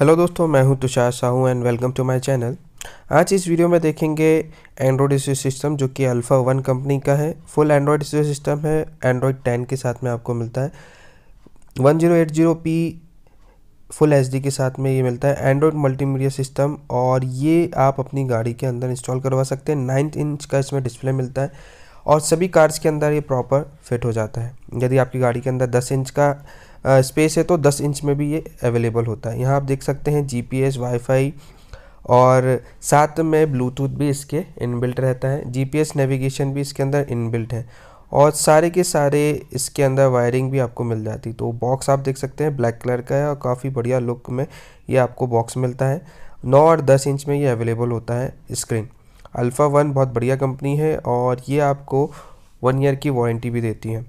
hello दोस्तों मैं हूं Tushar Sahu and welcome to my channel आज इस वीडियो में देखेंगे एंड्रॉयड इस्यू सिस्टम जो कि अल्फ़ा वन कंपनी का है फुल एंड्रॉयड इस्यू सिस्टम है एंड्रॉयड टेन के साथ में आपको मिलता है one zero eight zero P full H के साथ में ये मिलता है एंड्रॉयड मल्टीमीडिया सिस्टम और ये आप अपनी गाड़ी के अंदर इंस्टॉल करवा सकते हैं नाइन्थ इंच का इसमें डिस्प्ले मिलता है और सभी कार्स के अंदर ये प्रॉपर फिट हो जाता है यदि आपकी गाड़ी के अंदर दस इंच का स्पेस है तो 10 इंच में भी ये अवेलेबल होता है यहाँ आप देख सकते हैं जीपीएस वाईफाई और साथ में ब्लूटूथ भी इसके इनबिल्ट रहता है जीपीएस नेविगेशन भी इसके अंदर इनबिल्ट है और सारे के सारे इसके अंदर वायरिंग भी आपको मिल जाती तो बॉक्स आप देख सकते हैं ब्लैक कलर का है और काफ़ी बढ़िया लुक में ये आपको बॉक्स मिलता है नौ और दस इंच में ये अवेलेबल होता है स्क्रीन अल्फ़ा वन बहुत बढ़िया कंपनी है और ये आपको वन ईयर की वारंटी भी देती है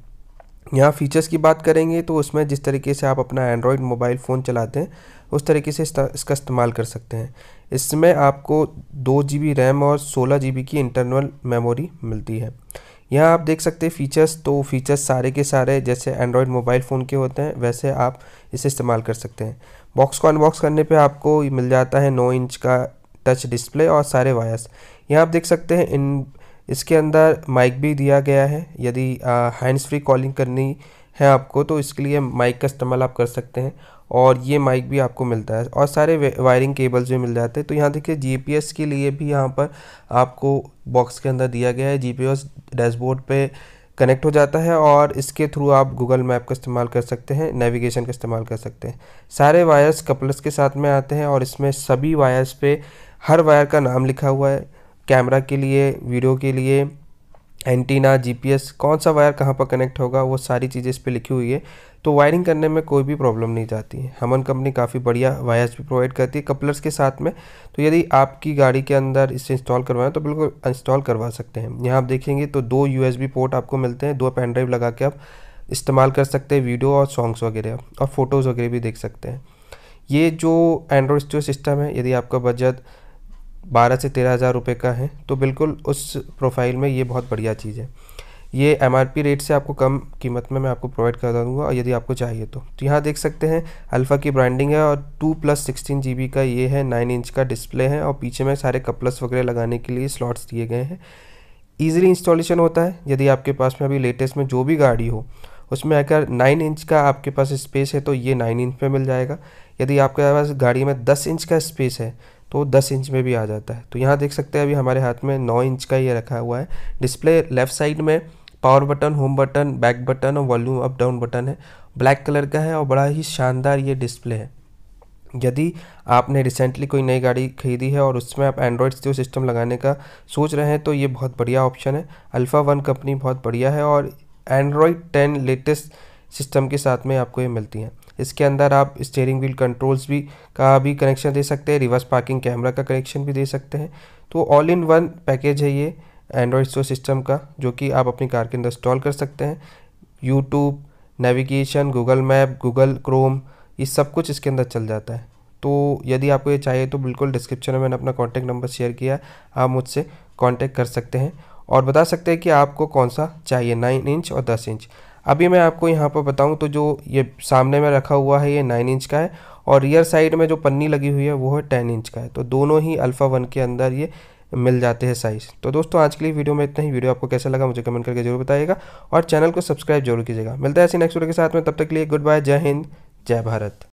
यहाँ फीचर्स की बात करेंगे तो उसमें जिस तरीके से आप अपना एंड्रॉयड मोबाइल फ़ोन चलाते हैं उस तरीके से इसका इस्तेमाल कर सकते हैं इसमें आपको दो जी बी रैम और सोलह जी बी की इंटरनल मेमोरी मिलती है यहाँ आप देख सकते हैं फ़ीचर्स तो फ़ीचर्स सारे के सारे जैसे एंड्रॉयड मोबाइल फ़ोन के होते हैं वैसे आप इसे इस्तेमाल कर सकते हैं बॉक्स को अनबॉक्स करने पर आपको मिल जाता है नौ इंच का टच डिस्प्ले और सारे वायर्स यहाँ आप देख सकते हैं इन इसके अंदर माइक भी दिया गया है यदि हैंड्स फ्री कॉलिंग करनी है आपको तो इसके लिए माइक का इस्तेमाल आप कर सकते हैं और ये माइक भी आपको मिलता है और सारे वायरिंग केबल्स भी मिल जाते हैं तो यहाँ देखिए जीपीएस के लिए भी यहाँ पर आपको बॉक्स के अंदर दिया गया है जीपीएस डैशबोर्ड पे कनेक्ट हो जाता है और इसके थ्रू आप गूगल मैप का इस्तेमाल कर सकते हैं नेविगेशन का इस्तेमाल कर सकते हैं सारे वायर्स कपल्स के साथ में आते हैं और इसमें सभी वायर्स पे हर वायर का नाम लिखा हुआ है कैमरा के लिए वीडियो के लिए एंटीना जीपीएस कौन सा वायर कहाँ पर कनेक्ट होगा वो सारी चीज़ें इस पर लिखी हुई है तो वायरिंग करने में कोई भी प्रॉब्लम नहीं जाती है हमन कंपनी काफ़ी बढ़िया वायर्स भी प्रोवाइड करती है कपलर्स के साथ में तो यदि आपकी गाड़ी के अंदर इसे इंस्टॉल करवाएं तो बिल्कुल इंस्टॉल करवा सकते हैं यहाँ आप देखेंगे तो दो यू पोर्ट आपको मिलते हैं दो पेन ड्राइव लगा के आप इस्तेमाल कर सकते हैं वीडियो और सॉन्ग्स वगैरह और फ़ोटोज़ वगैरह भी देख सकते हैं ये जो एंड्रॉयड स्टो सिस्टम है यदि आपका बजट बारह से तेरह हज़ार रुपये का है तो बिल्कुल उस प्रोफाइल में ये बहुत बढ़िया चीज़ है ये एम रेट से आपको कम कीमत में मैं आपको प्रोवाइड कर दूँगा यदि आपको चाहिए तो तो यहाँ देख सकते हैं अल्फ़ा की ब्रांडिंग है और टू प्लस सिक्सटीन जी का ये है नाइन इंच का डिस्प्ले है और पीछे में सारे कपलस वगैरह लगाने के लिए स्लॉट्स दिए गए हैं ईजिली इंस्टॉलेशन होता है यदि आपके पास में अभी लेटेस्ट में जो भी गाड़ी हो उसमें अगर नाइन इंच का आपके पास स्पेस है तो ये नाइन इंच में मिल जाएगा यदि आपके पास गाड़ी में दस इंच का स्पेस है तो 10 इंच में भी आ जाता है तो यहाँ देख सकते हैं अभी हमारे हाथ में 9 इंच का ये रखा हुआ है डिस्प्ले लेफ्ट साइड में power button home button back button और वॉल्यूम अप डाउन बटन है ब्लैक कलर का है और बड़ा ही शानदार ये डिस्प्ले है यदि आपने रिसेंटली कोई नई गाड़ी खरीदी है और उसमें आप एंड्रॉयड स्टीरियो सिस्टम लगाने का सोच रहे हैं तो ये बहुत बढ़िया ऑप्शन है अल्फ़ा वन कंपनी बहुत बढ़िया है और एंड्रॉयड टेन लेटेस्ट सिस्टम के साथ में आपको ये मिलती हैं इसके अंदर आप स्टेयरिंग व्हील कंट्रोल्स भी का भी कनेक्शन दे सकते हैं रिवर्स पार्किंग कैमरा का कनेक्शन भी दे सकते हैं तो ऑल इन वन पैकेज है ये एंड्रॉयड स्टोर सिस्टम का जो कि आप अपनी कार के अंदर इंस्टॉल कर सकते हैं YouTube navigation Google map Google Chrome ये सब कुछ इसके अंदर चल जाता है तो यदि आपको ये चाहिए तो बिल्कुल डिस्क्रिप्शन में मैंने अपना कॉन्टैक्ट नंबर शेयर किया आप मुझसे कॉन्टैक्ट कर सकते हैं और बता सकते हैं कि आपको कौन सा चाहिए नाइन इंच और दस इंच अभी मैं आपको यहाँ पर बताऊँ तो जो ये सामने में रखा हुआ है ये नाइन इंच का है और रियर साइड में जो पन्नी लगी हुई है वो है टेन इंच का है तो दोनों ही अल्फ़ा वन के अंदर ये मिल जाते हैं साइज़ तो दोस्तों आज के लिए वीडियो में इतना ही वीडियो आपको कैसा लगा मुझे कमेंट करके जरूर बताइएगा और चैनल को सब्सक्राइब जरूर कीजिएगा मिलता है ऐसी नेक्स्ट वीडियो के साथ में तब तक के लिए गुड बाय जय हिंद जय भारत